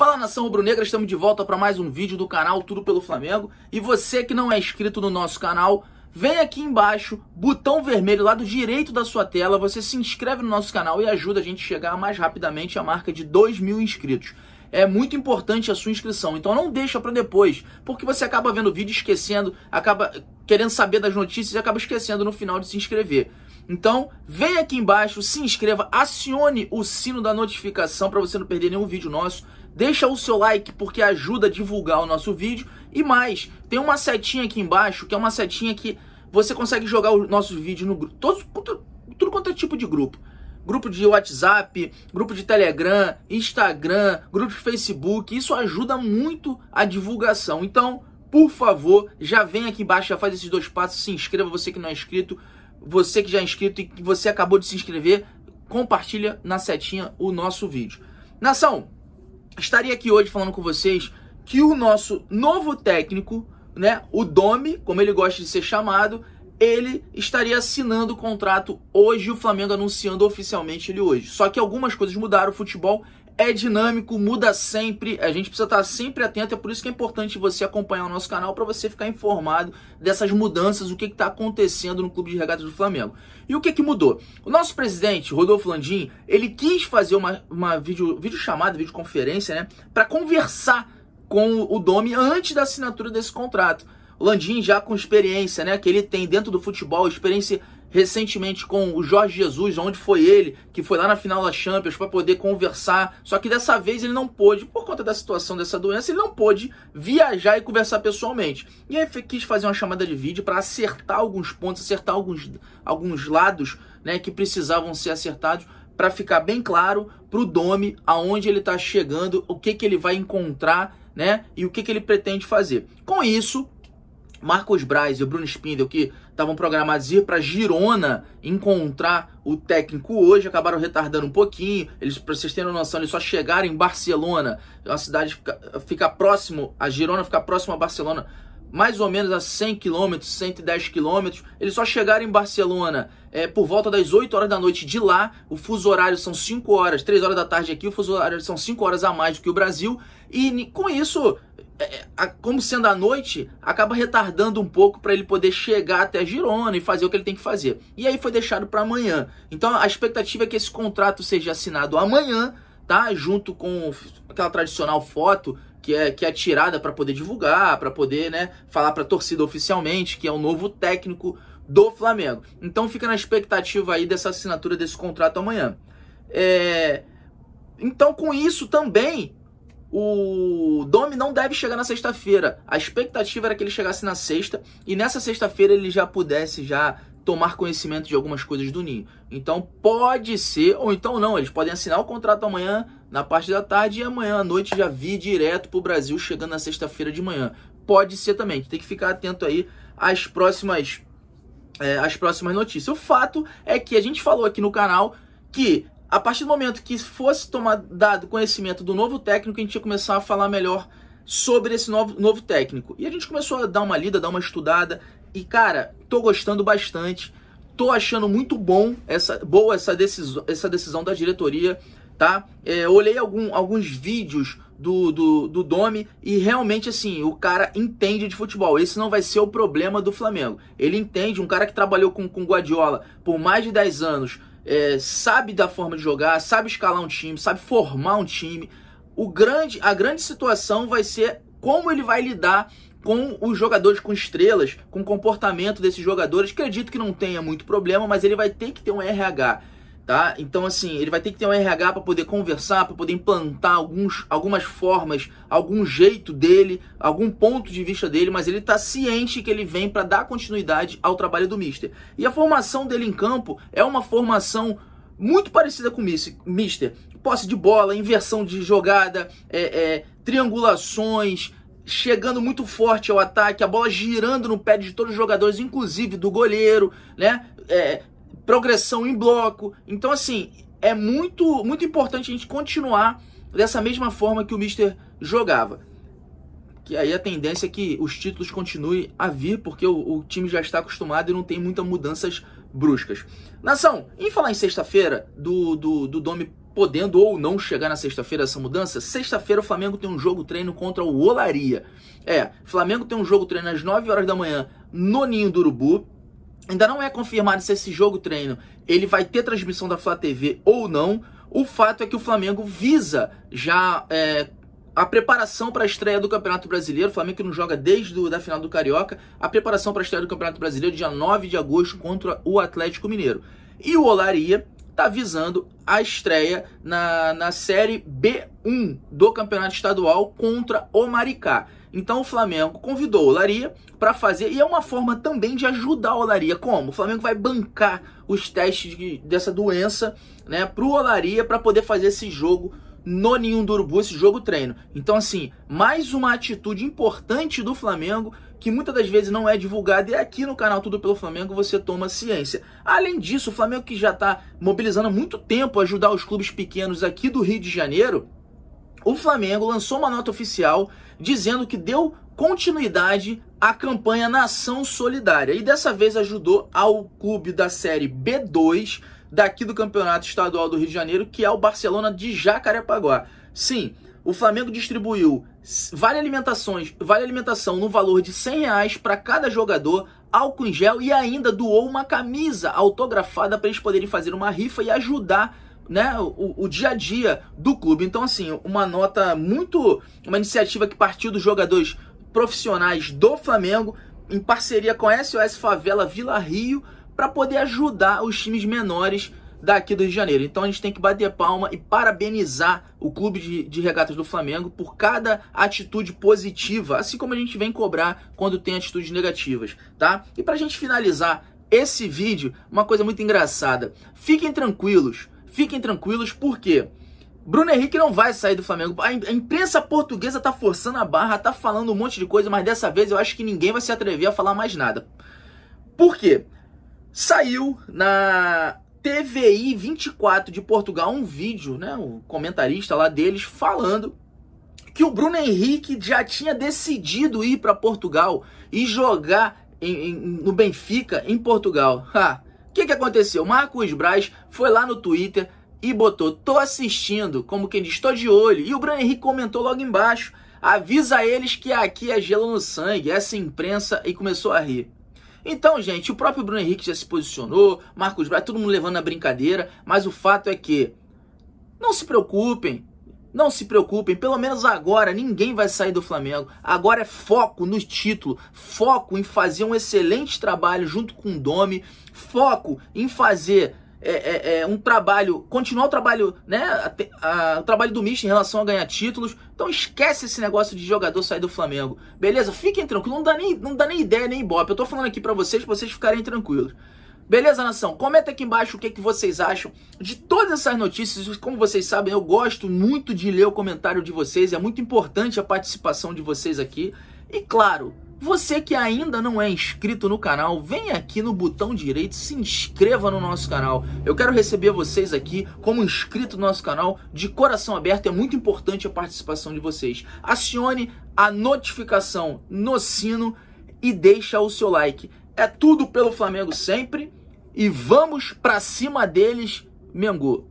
Fala nação rubro-negra, estamos de volta para mais um vídeo do canal Tudo pelo Flamengo. E você que não é inscrito no nosso canal, vem aqui embaixo, botão vermelho lado direito da sua tela, você se inscreve no nosso canal e ajuda a gente a chegar mais rapidamente à marca de 2 mil inscritos. É muito importante a sua inscrição, então não deixa para depois, porque você acaba vendo o vídeo esquecendo, acaba querendo saber das notícias e acaba esquecendo no final de se inscrever. Então, vem aqui embaixo, se inscreva, acione o sino da notificação para você não perder nenhum vídeo nosso Deixa o seu like porque ajuda a divulgar o nosso vídeo. E mais, tem uma setinha aqui embaixo, que é uma setinha que você consegue jogar os nossos vídeos no grupo. Todo, tudo, tudo quanto é tipo de grupo. Grupo de WhatsApp, grupo de Telegram, Instagram, grupo de Facebook. Isso ajuda muito a divulgação. Então, por favor, já vem aqui embaixo, já faz esses dois passos, se inscreva, você que não é inscrito, você que já é inscrito e que você acabou de se inscrever, compartilha na setinha o nosso vídeo. Nação, estaria aqui hoje falando com vocês que o nosso novo técnico, né, o Domi, como ele gosta de ser chamado, ele estaria assinando o contrato hoje, o Flamengo anunciando oficialmente ele hoje. Só que algumas coisas mudaram, o futebol é dinâmico, muda sempre, a gente precisa estar sempre atento, é por isso que é importante você acompanhar o nosso canal para você ficar informado dessas mudanças, o que está acontecendo no Clube de Regatas do Flamengo. E o que, que mudou? O nosso presidente, Rodolfo Landim, ele quis fazer uma, uma vídeo, videochamada, videoconferência, né, para conversar com o Domi antes da assinatura desse contrato. Landim já com experiência, né, que ele tem dentro do futebol, experiência recentemente com o Jorge Jesus, onde foi ele que foi lá na final da Champions para poder conversar. Só que dessa vez ele não pôde, por conta da situação dessa doença, ele não pôde viajar e conversar pessoalmente. E aí quis fazer uma chamada de vídeo para acertar alguns pontos, acertar alguns, alguns lados, né, que precisavam ser acertados para ficar bem claro para o Domi aonde ele está chegando, o que que ele vai encontrar, né, e o que que ele pretende fazer. Com isso, Marcos Braz e o Bruno Spindel, que estavam programados ir para Girona encontrar o técnico hoje, acabaram retardando um pouquinho. Eles, para vocês terem noção, eles só chegaram em Barcelona, a cidade fica, fica próximo, a Girona fica próximo a Barcelona, mais ou menos a 100 km, 110 km. Eles só chegaram em Barcelona é, por volta das 8 horas da noite de lá. O fuso horário são 5 horas, 3 horas da tarde aqui, o fuso horário são 5 horas a mais do que o Brasil. E com isso, é, é, como sendo à noite, acaba retardando um pouco para ele poder chegar até Girona e fazer o que ele tem que fazer. E aí foi deixado para amanhã. Então a expectativa é que esse contrato seja assinado amanhã, tá? Junto com aquela tradicional foto que é, que é tirada para poder divulgar, para poder né, falar para torcida oficialmente que é o novo técnico do Flamengo. Então fica na expectativa aí dessa assinatura desse contrato amanhã. É... Então com isso também o Domi não deve chegar na sexta-feira. A expectativa era que ele chegasse na sexta e nessa sexta-feira ele já pudesse já tomar conhecimento de algumas coisas do Ninho. Então pode ser, ou então não, eles podem assinar o contrato amanhã na parte da tarde e amanhã à noite já vir direto para o Brasil chegando na sexta-feira de manhã. Pode ser também, tem que ficar atento aí às próximas, é, às próximas notícias. O fato é que a gente falou aqui no canal que a partir do momento que fosse tomado dado conhecimento do novo técnico, a gente ia começar a falar melhor sobre esse novo, novo técnico. E a gente começou a dar uma lida, dar uma estudada. E cara, tô gostando bastante. Tô achando muito bom essa boa essa decisão, essa decisão da diretoria, tá? É, olhei algum, alguns vídeos do, do, do Domi e realmente assim, o cara entende de futebol. Esse não vai ser o problema do Flamengo. Ele entende, um cara que trabalhou com, com Guardiola por mais de 10 anos, é, sabe da forma de jogar, sabe escalar um time, sabe formar um time. O grande, a grande situação vai ser como ele vai lidar com os jogadores com estrelas, com o comportamento desses jogadores. Acredito que não tenha muito problema, mas ele vai ter que ter um RH tá? Então assim, ele vai ter que ter um RH para poder conversar, para poder implantar alguns, algumas formas, algum jeito dele, algum ponto de vista dele, mas ele está ciente que ele vem para dar continuidade ao trabalho do Mister. E a formação dele em campo é uma formação muito parecida com o Mister. Posse de bola, inversão de jogada, é, é, triangulações, chegando muito forte ao ataque, a bola girando no pé de todos os jogadores, inclusive do goleiro, né? É, progressão em bloco. Então, assim, é muito, muito importante a gente continuar dessa mesma forma que o Mister jogava. Que aí a tendência é que os títulos continuem a vir, porque o, o time já está acostumado e não tem muitas mudanças bruscas. Nação, em falar em sexta-feira, do, do, do Domi podendo ou não chegar na sexta-feira essa mudança, sexta-feira o Flamengo tem um jogo treino contra o Olaria. É, Flamengo tem um jogo treino às 9 horas da manhã no Ninho do Urubu. Ainda não é confirmado se esse jogo treino ele vai ter transmissão da Flá TV ou não. O fato é que o Flamengo visa já é, a preparação para a estreia do Campeonato Brasileiro. O Flamengo que não joga desde a da final do Carioca. A preparação para a estreia do Campeonato Brasileiro, dia 9 de agosto, contra o Atlético Mineiro. E o Olaria está visando a estreia na, na Série B1 do Campeonato Estadual contra o Maricá. Então o Flamengo convidou o Olaria para fazer, e é uma forma também de ajudar o Olaria. Como? O Flamengo vai bancar os testes de, dessa doença né, para o Olaria para poder fazer esse jogo no Ninho do Urubu, esse jogo treino. Então assim, mais uma atitude importante do Flamengo que muitas das vezes não é divulgado e aqui no canal Tudo pelo Flamengo você toma ciência. Além disso, o Flamengo que já está mobilizando há muito tempo ajudar os clubes pequenos aqui do Rio de Janeiro, o Flamengo lançou uma nota oficial dizendo que deu continuidade à campanha Nação Solidária e dessa vez ajudou ao clube da série B2 daqui do Campeonato Estadual do Rio de Janeiro, que é o Barcelona de Jacarepaguá. Sim, o Flamengo distribuiu vale alimentações, vale alimentação no valor de 100 reais para cada jogador, álcool em gel e ainda doou uma camisa autografada para eles poderem fazer uma rifa e ajudar né, o, o, dia a dia do clube. Então, assim, uma nota muito. Uma iniciativa que partiu dos jogadores profissionais do Flamengo, em parceria com a SOS Favela Vila Rio, para poder ajudar os times menores daqui do Rio de Janeiro. Então a gente tem que bater palma e parabenizar o clube de, de, regatas do Flamengo por cada atitude positiva, assim como a gente vem cobrar quando tem atitudes negativas, tá? E pra gente finalizar esse vídeo, uma coisa muito engraçada. Fiquem tranquilos, fiquem tranquilos, por quê? Bruno Henrique não vai sair do Flamengo. A imprensa portuguesa tá forçando a barra, tá falando um monte de coisa, mas dessa vez eu acho que ninguém vai se atrever a falar mais nada. Por quê? Saiu na TVI 24 de Portugal, um vídeo, né, o comentarista lá deles falando que o Bruno Henrique já tinha decidido ir para Portugal e jogar em, em, no Benfica em Portugal. O que, que aconteceu? Marcos Braz foi lá no Twitter e botou: tô assistindo, como quem diz, tô de olho. E o Bruno Henrique comentou logo embaixo: avisa eles que aqui é gelo no sangue, essa imprensa, e começou a rir. Então, gente, o próprio Bruno Henrique já se posicionou, Marcos Braz, todo mundo levando a brincadeira, mas o fato é que não se preocupem, não se preocupem, pelo menos agora ninguém vai sair do Flamengo. Agora é foco no título, foco em fazer um excelente trabalho junto com o Domi, foco em fazer é, é, é, um trabalho, continuar o trabalho, né, a, a, o trabalho do Mister em relação a ganhar títulos. Então esquece esse negócio de jogador sair do Flamengo. Beleza? Fiquem tranquilos, não dá nem, não dá nem ideia, nem bope. Eu tô falando aqui para vocês, pra vocês ficarem tranquilos. Beleza, nação? Comenta aqui embaixo o que, é que vocês acham de todas essas notícias. Como vocês sabem, eu gosto muito de ler o comentário de vocês. É muito importante a participação de vocês aqui. E claro, você que ainda não é inscrito no canal, vem aqui no botão direito, se inscreva no nosso canal. Eu quero receber vocês aqui como inscrito no nosso canal de coração aberto. É muito importante a participação de vocês. Acione a notificação no sino e deixa o seu like. É tudo pelo Flamengo sempre e vamos para cima deles, Mengu.